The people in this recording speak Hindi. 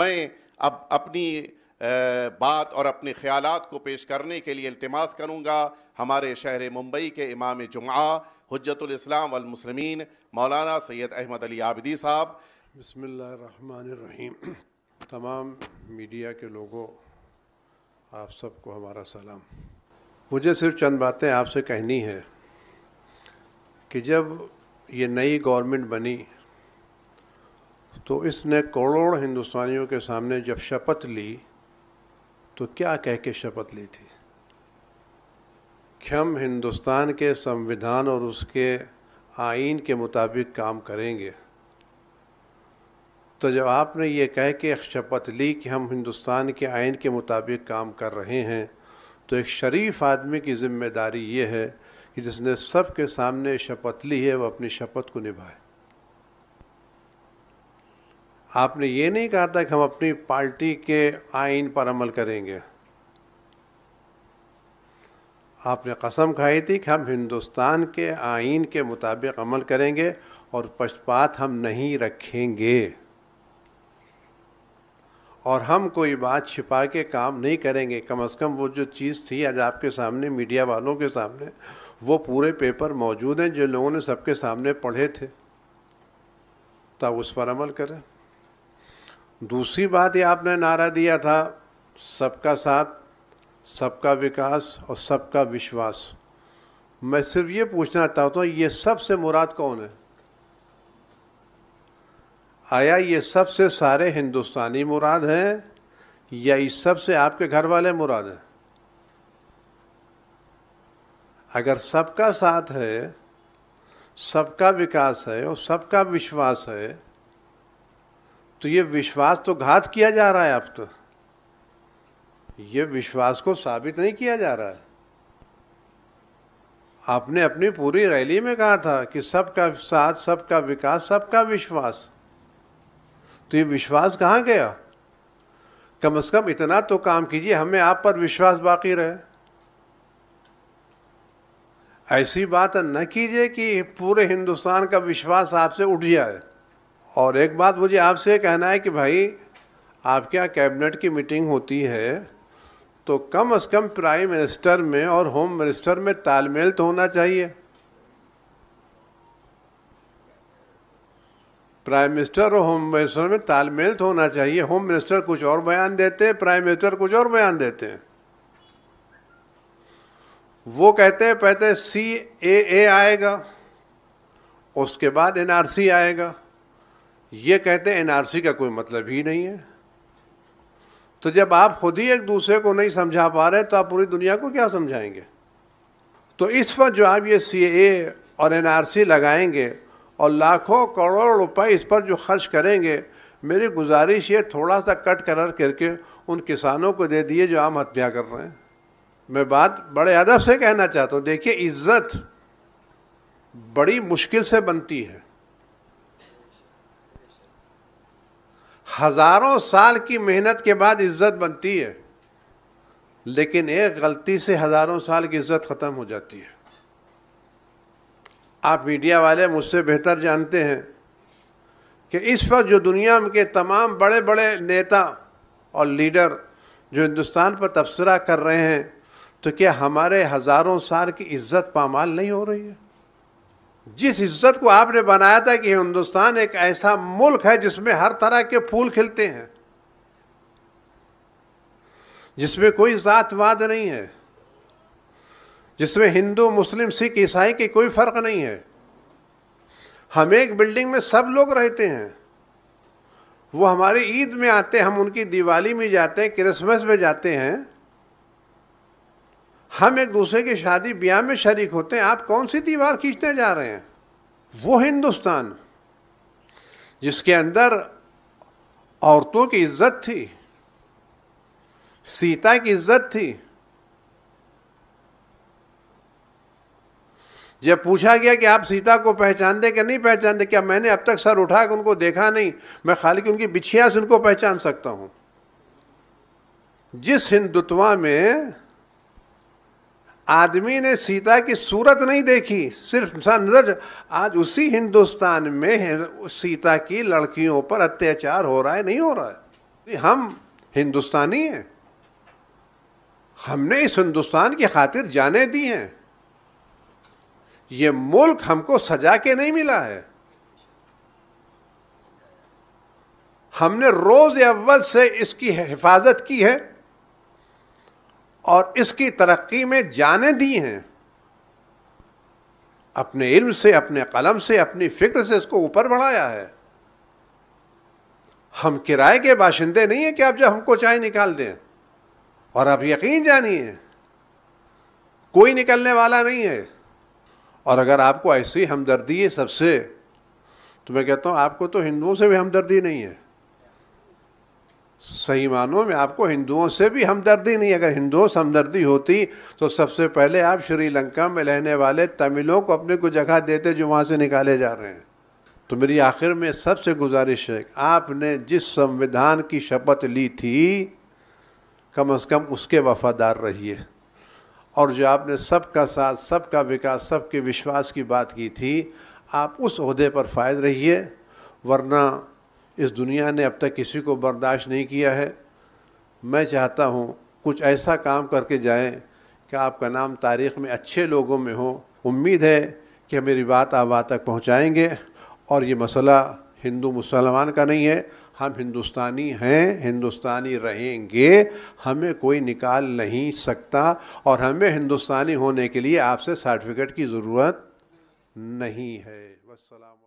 मैं अब अपनी बात और अपने ख्याल को पेश करने के लिए अल्तमास करूँगा हमारे शहर मुंबई के इमाम जुमा हजतलाम वमसलमिन मौलाना सैयद अहमद अली आबदी साहब बसमीम तमाम मीडिया के लोगों आप सबको हमारा सलाम मुझे सिर्फ चंद बातें आपसे कहनी है कि जब ये नई गवर्नमेंट बनी तो इसने करोड़ों हिंदुस्तानियों के सामने जब शपथ ली तो क्या कह के शपथ ली थी कि हम हिंदुस्तान के संविधान और उसके आइन के मुताबिक काम करेंगे तो जब आपने ये कह के शपथ ली कि हम हिंदुस्तान के आइन के मुताबिक काम कर रहे हैं तो एक शरीफ आदमी की ज़िम्मेदारी ये है कि जिसने सब के सामने शपथ ली है वह अपनी शपथ को निभाए आपने ये नहीं कहा था कि हम अपनी पार्टी के आइन पर अमल करेंगे आपने कसम खाई थी कि हम हिंदुस्तान के आइन के मुताबिक अमल करेंगे और पक्षपात हम नहीं रखेंगे और हम कोई बात छिपा के काम नहीं करेंगे कम से कम वो जो चीज़ थी आज आपके सामने मीडिया वालों के सामने वो पूरे पेपर मौजूद हैं जो लोगों ने सबके सामने पढ़े थे तब तो उस पर अमल करें दूसरी बात ये आपने नारा दिया था सबका साथ सबका विकास और सबका विश्वास मैं सिर्फ ये पूछना चाहता हूँ ये सबसे मुराद कौन है आया ये सबसे सारे हिंदुस्तानी मुराद हैं या इस सबसे आपके घर वाले मुराद हैं अगर सबका साथ है सबका विकास है और सबका विश्वास है तो ये विश्वास तो घात किया जा रहा है अब तो ये विश्वास को साबित नहीं किया जा रहा है आपने अपनी पूरी रैली में कहा था कि सबका साथ सबका विकास सबका विश्वास तो ये विश्वास कहाँ गया कम से कम इतना तो काम कीजिए हमें आप पर विश्वास बाकी रहे ऐसी बात न कीजिए कि पूरे हिंदुस्तान का विश्वास आपसे उठ जाए और एक बात मुझे आपसे कहना है कि भाई आपके यहाँ कैबिनेट की मीटिंग होती है तो कम से कम प्राइम मिनिस्टर में और होम मिनिस्टर में तालमेल तो होना चाहिए प्राइम मिनिस्टर और होम मिनिस्टर में तालमेल तो होना चाहिए होम मिनिस्टर कुछ और बयान देते हैं प्राइम मिनिस्टर कुछ और बयान देते हैं वो कहते हैं पहले सी ए ए आएगा उसके बाद एनआरसी आएगा ये कहते एनआरसी का कोई मतलब ही नहीं है तो जब आप खुद ही एक दूसरे को नहीं समझा पा रहे तो आप पूरी दुनिया को क्या समझाएंगे तो इस वक्त जो आप ये सी और सी लगाएंगे और लाखों करोड़ रुपए इस पर जो खर्च करेंगे मेरी गुजारिश ये थोड़ा सा कट करर करके उन किसानों को दे दिए जो आम हत्या कर रहे हैं मैं बात बड़े अदब से कहना चाहता हूँ देखिए इज्जत बड़ी मुश्किल से बनती है हजारों साल की मेहनत के बाद इज्जत बनती है लेकिन एक गलती से हजारों साल की इज्जत खत्म हो जाती है आप मीडिया वाले मुझसे बेहतर जानते हैं कि इस वक्त जो दुनिया के तमाम बड़े बड़े नेता और लीडर जो हिंदुस्तान पर तबसरा कर रहे हैं तो क्या हमारे हज़ारों साल की इज्जत पामाल नहीं हो रही है जिस इज्जत को आपने बनाया था कि हिंदुस्तान एक ऐसा मुल्क है जिसमें हर तरह के फूल खिलते हैं जिसमें कोई जातवाद नहीं है जिसमें हिंदू मुस्लिम सिख ईसाई के कोई फ़र्क नहीं है हम एक बिल्डिंग में सब लोग रहते हैं वो हमारी ईद में आते हैं हम उनकी दिवाली में जाते हैं क्रिसमस में जाते हैं हम एक दूसरे की शादी ब्याह में शरीक होते हैं आप कौन सी दीवार खींचने जा रहे हैं वो हिंदुस्तान जिसके अंदर औरतों की इज्जत थी सीता की इज्जत थी जब पूछा गया कि आप सीता को पहचान दे कि नहीं पहचान दे क्या मैंने अब तक सर उठा कि उनको देखा नहीं मैं खाली की उनकी बिछिया से उनको पहचान सकता हूं जिस हिंदुत्वा में आदमी ने सीता की सूरत नहीं देखी सिर्फ नजर आज उसी हिंदुस्तान में सीता की लड़कियों पर अत्याचार हो रहा है नहीं हो रहा है हम हिंदुस्तानी हैं हमने इस हिंदुस्तान की खातिर जाने दी हैं ये मुल्क हमको सजा के नहीं मिला है हमने रोज अव्वल से इसकी हिफाजत की है और इसकी तरक्की में जाने दी हैं अपने इल्म से अपने कलम से अपनी फिक्र से इसको ऊपर बढ़ाया है हम किराए के बाशिंदे नहीं हैं कि आप जब हमको चाय निकाल दें और आप यकीन जानिए कोई निकलने वाला नहीं है और अगर आपको ऐसी हमदर्दी है सबसे तो मैं कहता हूँ आपको तो हिंदुओं से भी हमदर्दी नहीं है सही मानों में आपको हिंदुओं से भी हमदर्दी नहीं अगर हिंदुओं से हमदर्दी होती तो सबसे पहले आप श्रीलंका में रहने वाले तमिलों को अपने को जगह देते जो वहाँ से निकाले जा रहे हैं तो मेरी आखिर में सबसे गुजारिश है आपने जिस संविधान की शपथ ली थी कम से कम उसके वफादार रहिए और जो आपने सबका साथ सबका विकास सबके विश्वास की बात की थी आप उस अहदे पर फायद रहिए वरना इस दुनिया ने अब तक किसी को बर्दाश्त नहीं किया है मैं चाहता हूँ कुछ ऐसा काम करके जाएं कि आपका नाम तारीख में अच्छे लोगों में हो उम्मीद है कि मेरी बात आप वहाँ तक पहुँचाएँगे और ये मसला हिंदू मुसलमान का नहीं है हम हिंदुस्तानी हैं हिंदुस्तानी रहेंगे हमें कोई निकाल नहीं सकता और हमें हिंदुस्तानी होने के लिए आपसे सर्टिफिकेट की ज़रूरत नहीं है वसलम